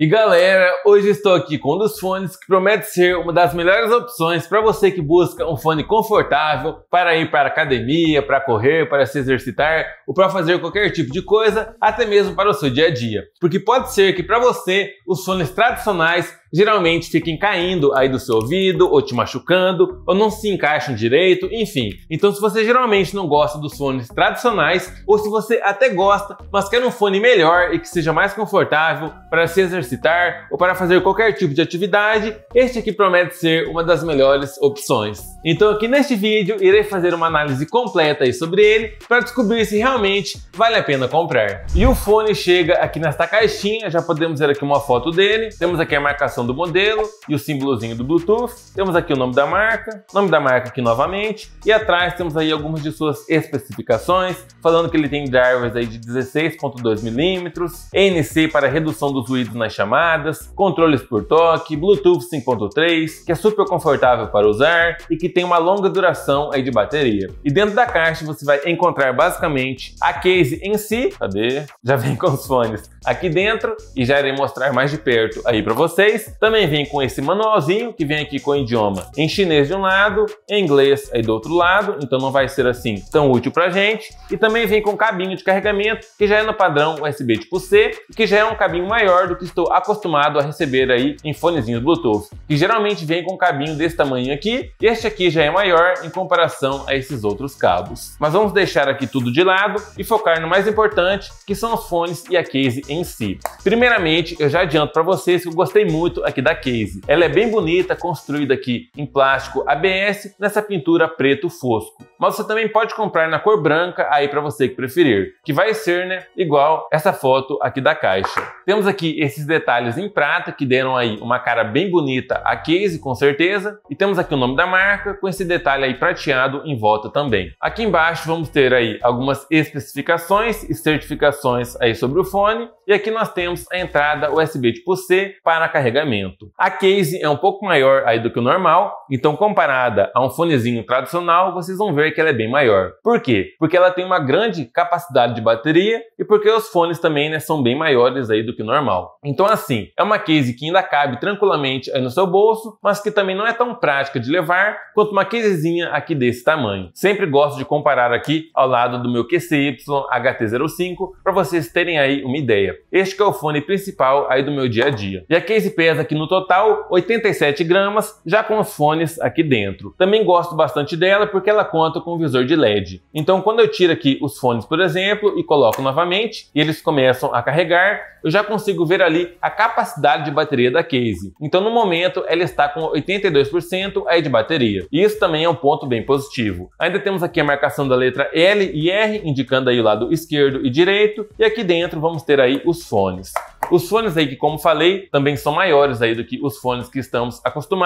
E galera, hoje estou aqui com um dos fones que promete ser uma das melhores opções para você que busca um fone confortável para ir para academia, para correr, para se exercitar ou para fazer qualquer tipo de coisa, até mesmo para o seu dia a dia. Porque pode ser que para você os fones tradicionais geralmente fiquem caindo aí do seu ouvido ou te machucando ou não se encaixam direito, enfim. Então, se você geralmente não gosta dos fones tradicionais ou se você até gosta, mas quer um fone melhor e que seja mais confortável para se exercitar ou para fazer qualquer tipo de atividade, este aqui promete ser uma das melhores opções. Então, aqui neste vídeo, irei fazer uma análise completa aí sobre ele para descobrir se realmente vale a pena comprar. E o fone chega aqui nesta caixinha, já podemos ver aqui uma foto dele, temos aqui a marcação do modelo e o símbolozinho do Bluetooth. Temos aqui o nome da marca, nome da marca aqui novamente. E atrás temos aí algumas de suas especificações, falando que ele tem drivers aí de 16.2 milímetros, NC para redução dos ruídos nas chamadas, controles por toque, Bluetooth 5.3, que é super confortável para usar e que tem uma longa duração aí de bateria. E dentro da caixa você vai encontrar basicamente a case em si, cadê? Já vem com os fones aqui dentro e já irei mostrar mais de perto aí para vocês. Também vem com esse manualzinho que vem aqui com o idioma em chinês de um lado, em inglês aí do outro lado, então não vai ser assim tão útil pra gente. E também vem com cabinho de carregamento, que já é no padrão USB tipo C, que já é um cabinho maior do que estou acostumado a receber aí em fonezinhos Bluetooth, que geralmente vem com um cabinho desse tamanho aqui, este aqui já é maior em comparação a esses outros cabos. Mas vamos deixar aqui tudo de lado e focar no mais importante, que são os fones e a case em si. Primeiramente, eu já adianto para vocês que eu gostei muito produto aqui da Case. Ela é bem bonita, construída aqui em plástico ABS, nessa pintura preto fosco mas você também pode comprar na cor branca aí para você que preferir, que vai ser, né, igual essa foto aqui da caixa. Temos aqui esses detalhes em prata que deram aí uma cara bem bonita à case, com certeza, e temos aqui o nome da marca com esse detalhe aí prateado em volta também. Aqui embaixo vamos ter aí algumas especificações e certificações aí sobre o fone, e aqui nós temos a entrada USB tipo C para carregamento. A case é um pouco maior aí do que o normal, então comparada a um fonezinho tradicional, vocês vão ver que ela é bem maior. Por quê? Porque ela tem uma grande capacidade de bateria e porque os fones também né, são bem maiores aí do que o normal. Então assim, é uma case que ainda cabe tranquilamente no seu bolso, mas que também não é tão prática de levar quanto uma casezinha aqui desse tamanho. Sempre gosto de comparar aqui ao lado do meu QCY HT05 para vocês terem aí uma ideia. Este é o fone principal aí do meu dia a dia. E a case pesa aqui no total 87 gramas, já com os fones aqui dentro. Também gosto bastante dela porque ela conta alto com visor de LED. Então, quando eu tiro aqui os fones, por exemplo, e coloco novamente, e eles começam a carregar, eu já consigo ver ali a capacidade de bateria da case. Então, no momento, ela está com 82% aí de bateria. Isso também é um ponto bem positivo. Ainda temos aqui a marcação da letra L e R, indicando aí o lado esquerdo e direito, e aqui dentro vamos ter aí os fones. Os fones aí que, como falei, também são maiores aí do que os fones que estamos acostumados,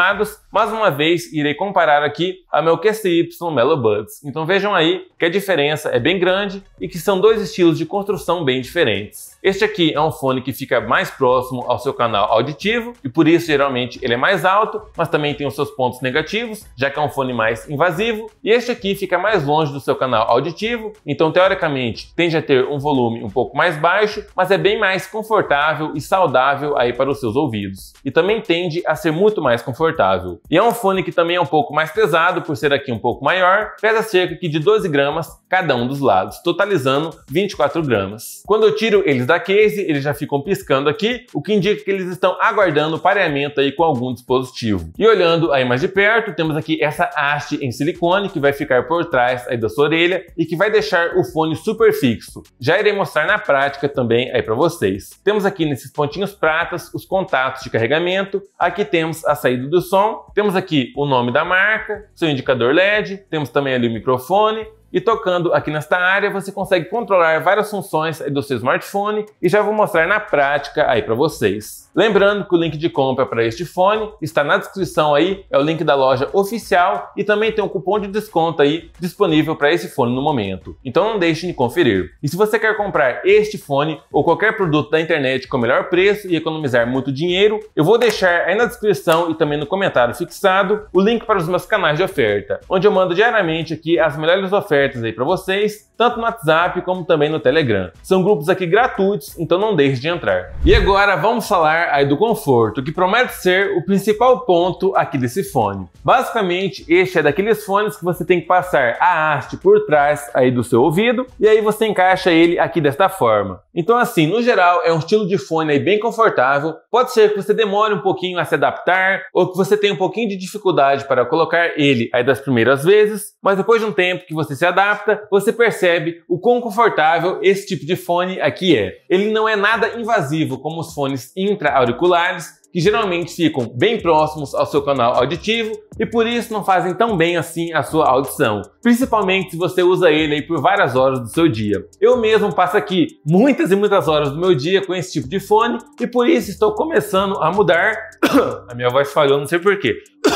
Mais uma vez irei comparar aqui a meu QCY Melo Buzz então vejam aí que a diferença é bem grande e que são dois estilos de construção bem diferentes. Este aqui é um fone que fica mais próximo ao seu canal auditivo e por isso geralmente ele é mais alto, mas também tem os seus pontos negativos, já que é um fone mais invasivo. E este aqui fica mais longe do seu canal auditivo, então teoricamente tende a ter um volume um pouco mais baixo, mas é bem mais confortável e saudável aí para os seus ouvidos. E também tende a ser muito mais confortável. E é um fone que também é um pouco mais pesado, por ser aqui um pouco maior, pesa cerca de 12 gramas cada um dos lados, totalizando 24 gramas. Quando eu tiro eles da da case, eles já ficam piscando aqui, o que indica que eles estão aguardando o pareamento aí com algum dispositivo. E olhando aí mais de perto, temos aqui essa haste em silicone que vai ficar por trás aí da sua orelha e que vai deixar o fone super fixo. Já irei mostrar na prática também aí para vocês. Temos aqui nesses pontinhos pratas os contatos de carregamento, aqui temos a saída do som, temos aqui o nome da marca, seu indicador LED, temos também ali o microfone, e tocando aqui nesta área, você consegue controlar várias funções do seu smartphone e já vou mostrar na prática aí para vocês. Lembrando que o link de compra para este fone está na descrição aí, é o link da loja oficial e também tem um cupom de desconto aí disponível para esse fone no momento. Então não deixe de conferir. E se você quer comprar este fone ou qualquer produto da internet com o melhor preço e economizar muito dinheiro, eu vou deixar aí na descrição e também no comentário fixado o link para os meus canais de oferta, onde eu mando diariamente aqui as melhores ofertas abertos aí para vocês, tanto no WhatsApp como também no Telegram. São grupos aqui gratuitos, então não deixe de entrar. E agora vamos falar aí do conforto, que promete ser o principal ponto aqui desse fone. Basicamente, este é daqueles fones que você tem que passar a haste por trás aí do seu ouvido e aí você encaixa ele aqui desta forma. Então assim, no geral, é um estilo de fone aí bem confortável. Pode ser que você demore um pouquinho a se adaptar ou que você tenha um pouquinho de dificuldade para colocar ele aí das primeiras vezes, mas depois de um tempo que você se adapta, você percebe o quão confortável esse tipo de fone aqui é. Ele não é nada invasivo como os fones intra-auriculares, que geralmente ficam bem próximos ao seu canal auditivo e por isso não fazem tão bem assim a sua audição, principalmente se você usa ele por várias horas do seu dia. Eu mesmo passo aqui muitas e muitas horas do meu dia com esse tipo de fone e por isso estou começando a mudar. a minha voz falhou, não sei porquê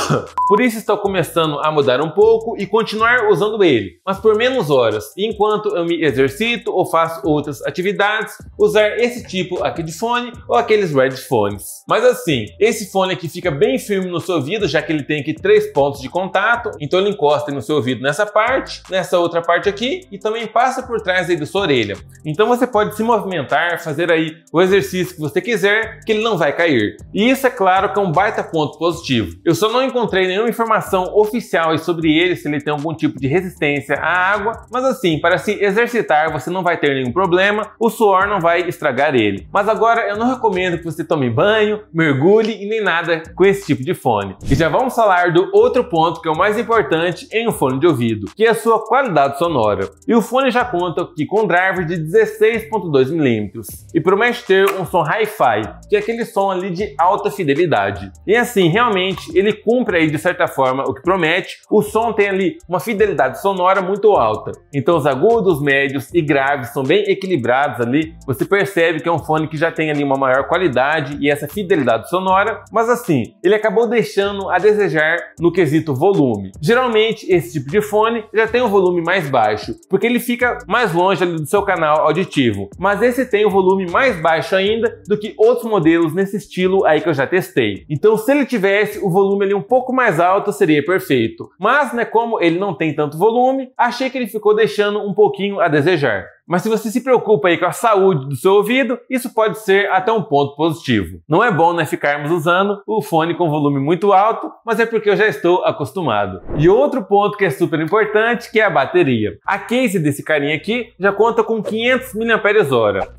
Por isso estou começando a mudar um pouco e continuar usando ele, mas por menos horas. E enquanto eu me exercito ou faço outras atividades, usar esse tipo aqui de fone ou aqueles red phones. Mas assim, esse fone aqui fica bem firme no seu ouvido, já que ele tem aqui três pontos de contato, então ele encosta no seu ouvido nessa parte, nessa outra parte aqui e também passa por trás aí da sua orelha. Então você pode se movimentar, fazer aí o exercício que você quiser, que ele não vai cair. E isso é claro que é um baita ponto positivo. Eu só não encontrei encontrei nenhuma informação oficial sobre ele, se ele tem algum tipo de resistência à água, mas assim, para se exercitar você não vai ter nenhum problema, o suor não vai estragar ele. Mas agora eu não recomendo que você tome banho, mergulhe e nem nada com esse tipo de fone. E já vamos falar do outro ponto que é o mais importante em um fone de ouvido, que é a sua qualidade sonora. E o fone já conta que com driver de 16.2 mm e promete ter um som hi-fi, que é aquele som ali de alta fidelidade. E assim, realmente ele cumpre cumpre aí, de certa forma, o que promete. O som tem ali uma fidelidade sonora muito alta. Então os agudos, médios e graves são bem equilibrados ali. Você percebe que é um fone que já tem ali uma maior qualidade e essa fidelidade sonora, mas assim, ele acabou deixando a desejar no quesito volume. Geralmente, esse tipo de fone já tem um volume mais baixo, porque ele fica mais longe do seu canal auditivo. Mas esse tem um volume mais baixo ainda do que outros modelos nesse estilo aí que eu já testei. Então, se ele tivesse o volume ali um pouco pouco mais alta seria perfeito. Mas, né, como ele não tem tanto volume, achei que ele ficou deixando um pouquinho a desejar. Mas se você se preocupa aí com a saúde do seu ouvido, isso pode ser até um ponto positivo. Não é bom né, ficarmos usando o fone com volume muito alto, mas é porque eu já estou acostumado. E outro ponto que é super importante, que é a bateria. A case desse carinha aqui já conta com 500 mAh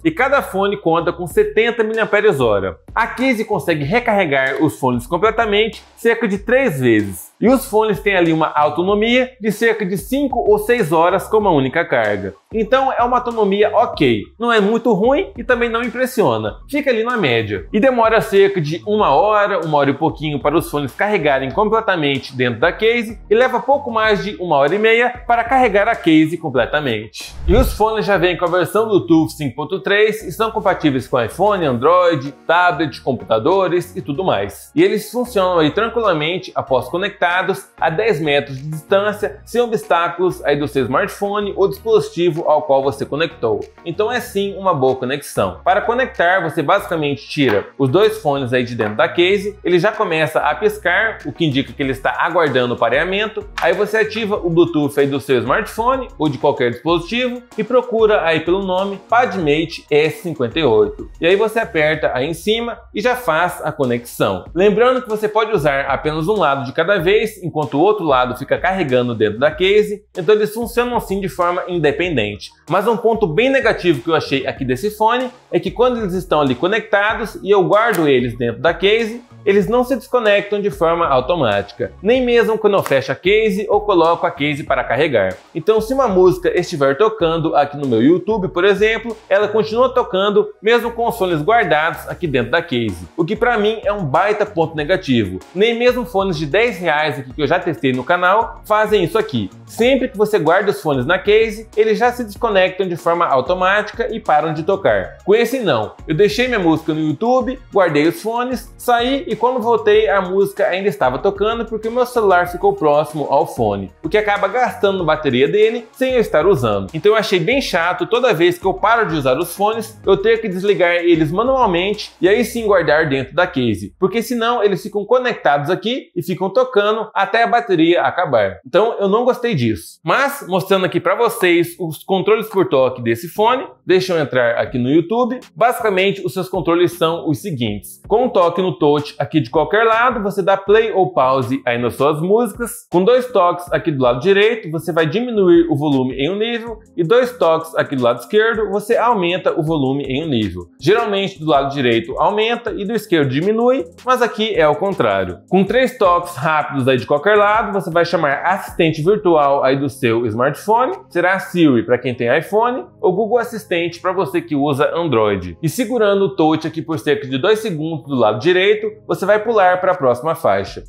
e cada fone conta com 70 mAh. A case consegue recarregar os fones completamente cerca de 3 vezes. E os fones têm ali uma autonomia de cerca de 5 ou 6 horas com uma única carga. Então é uma autonomia ok, não é muito ruim e também não impressiona, fica ali na média. E demora cerca de uma hora, uma hora e pouquinho para os fones carregarem completamente dentro da case e leva pouco mais de uma hora e meia para carregar a case completamente. E os fones já vêm com a versão Bluetooth 5.3 e são compatíveis com iPhone, Android, tablet, computadores e tudo mais. E eles funcionam aí tranquilamente após conectar colocados a 10 metros de distância, sem obstáculos aí do seu smartphone ou dispositivo ao qual você conectou. Então é sim uma boa conexão. Para conectar, você basicamente tira os dois fones aí de dentro da case, ele já começa a piscar, o que indica que ele está aguardando o pareamento. Aí você ativa o Bluetooth aí do seu smartphone ou de qualquer dispositivo e procura aí pelo nome PadMate S58. E aí você aperta aí em cima e já faz a conexão. Lembrando que você pode usar apenas um lado de cada vez enquanto o outro lado fica carregando dentro da case, então eles funcionam assim de forma independente. Mas um ponto bem negativo que eu achei aqui desse fone é que quando eles estão ali conectados e eu guardo eles dentro da case, eles não se desconectam de forma automática, nem mesmo quando eu fecho a case ou coloco a case para carregar. Então, se uma música estiver tocando aqui no meu YouTube, por exemplo, ela continua tocando mesmo com os fones guardados aqui dentro da case, o que para mim é um baita ponto negativo. Nem mesmo fones de 10 reais aqui que eu já testei no canal fazem isso aqui. Sempre que você guarda os fones na case, eles já se desconectam de forma automática e param de tocar. Com esse não, eu deixei minha música no YouTube, guardei os fones, saí e quando voltei a música ainda estava tocando porque meu celular ficou próximo ao fone, o que acaba gastando bateria dele sem eu estar usando. Então eu achei bem chato toda vez que eu paro de usar os fones, eu ter que desligar eles manualmente e aí sim guardar dentro da case, porque senão eles ficam conectados aqui e ficam tocando até a bateria acabar. Então eu não gostei disso. Mas mostrando aqui para vocês os controles por toque desse fone, deixa eu entrar aqui no YouTube. Basicamente os seus controles são os seguintes: com o toque no touch aqui de qualquer lado, você dá play ou pause aí nas suas músicas. Com dois toques aqui do lado direito, você vai diminuir o volume em um nível e dois toques aqui do lado esquerdo, você aumenta o volume em um nível. Geralmente do lado direito aumenta e do esquerdo diminui, mas aqui é o contrário. Com três toques rápidos aí de qualquer lado, você vai chamar assistente virtual aí do seu smartphone, será a Siri para quem tem iPhone ou Google Assistente para você que usa Android. E segurando o touch aqui por cerca de dois segundos do lado direito, você vai pular para a próxima faixa.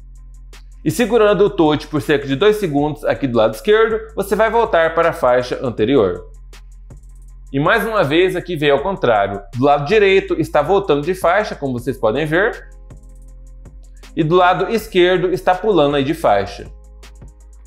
E segurando o touch por cerca de 2 segundos aqui do lado esquerdo, você vai voltar para a faixa anterior. E mais uma vez aqui veio ao contrário. Do lado direito está voltando de faixa, como vocês podem ver. E do lado esquerdo está pulando aí de faixa.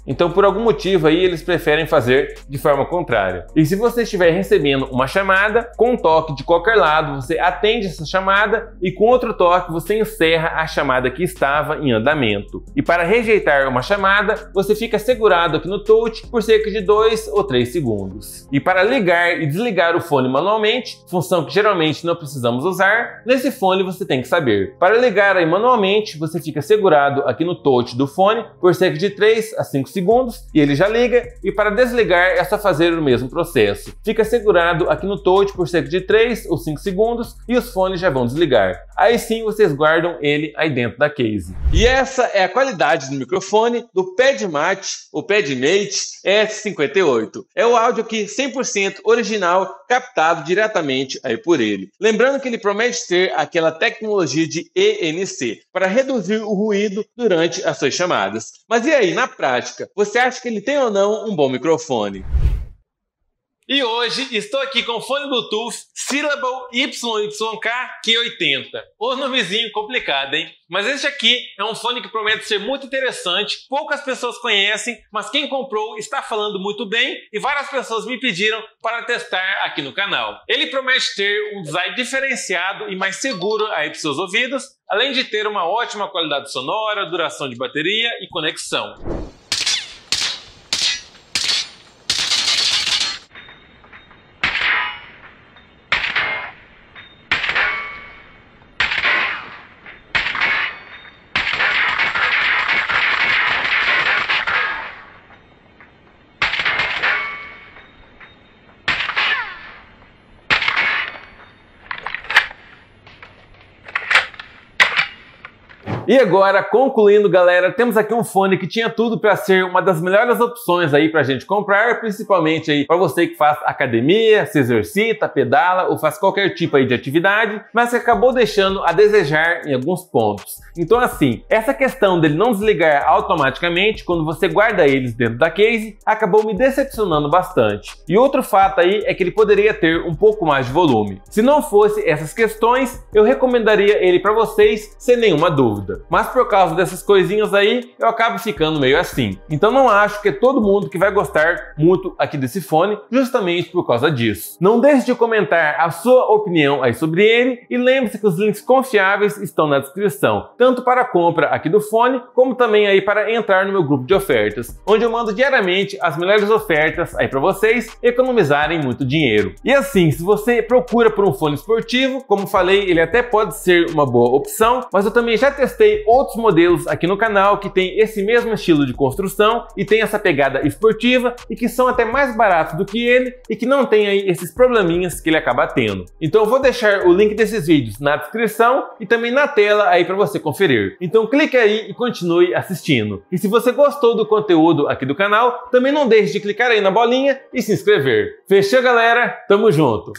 Então, por algum motivo aí, eles preferem fazer de forma contrária. E se você estiver recebendo uma chamada, com um toque de qualquer lado, você atende essa chamada e com outro toque você encerra a chamada que estava em andamento. E para rejeitar uma chamada, você fica segurado aqui no touch por cerca de 2 ou 3 segundos. E para ligar e desligar o fone manualmente, função que geralmente não precisamos usar, nesse fone você tem que saber. Para ligar aí manualmente, você fica segurado aqui no touch do fone por cerca de 3 a 5 segundos e ele já liga, e para desligar é só fazer o mesmo processo. Fica segurado aqui no touch por cerca de 3 ou 5 segundos e os fones já vão desligar. Aí sim vocês guardam ele aí dentro da case. E essa é a qualidade do microfone do PadMate, o PadMate S58. É o áudio aqui 100% original, captado diretamente aí por ele. Lembrando que ele promete ter aquela tecnologia de ENC para reduzir o ruído durante as suas chamadas. Mas e aí, na prática? prática, você acha que ele tem ou não um bom microfone? E hoje estou aqui com o fone Bluetooth Syllable YYK-Q80. O nomezinho complicado, hein? Mas este aqui é um fone que promete ser muito interessante, poucas pessoas conhecem, mas quem comprou está falando muito bem e várias pessoas me pediram para testar aqui no canal. Ele promete ter um design diferenciado e mais seguro aí para seus ouvidos, além de ter uma ótima qualidade sonora, duração de bateria e conexão. E agora, concluindo, galera, temos aqui um fone que tinha tudo para ser uma das melhores opções aí pra gente comprar, principalmente aí para você que faz academia, se exercita, pedala ou faz qualquer tipo aí de atividade, mas que acabou deixando a desejar em alguns pontos. Então, assim, essa questão dele não desligar automaticamente quando você guarda eles dentro da case acabou me decepcionando bastante. E outro fato aí é que ele poderia ter um pouco mais de volume. Se não fosse essas questões, eu recomendaria ele para vocês sem nenhuma dúvida. Mas por causa dessas coisinhas aí, eu acabo ficando meio assim. Então não acho que é todo mundo que vai gostar muito aqui desse fone, justamente por causa disso. Não deixe de comentar a sua opinião aí sobre ele e lembre-se que os links confiáveis estão na descrição, tanto para a compra aqui do fone, como também aí para entrar no meu grupo de ofertas, onde eu mando diariamente as melhores ofertas aí para vocês economizarem muito dinheiro. E assim, se você procura por um fone esportivo, como falei, ele até pode ser uma boa opção, mas eu também já testei testei outros modelos aqui no canal que tem esse mesmo estilo de construção e tem essa pegada esportiva e que são até mais baratos do que ele e que não tem aí esses probleminhas que ele acaba tendo. Então eu vou deixar o link desses vídeos na descrição e também na tela aí para você conferir. Então clique aí e continue assistindo. E se você gostou do conteúdo aqui do canal, também não deixe de clicar aí na bolinha e se inscrever. Fechou, galera? Tamo junto!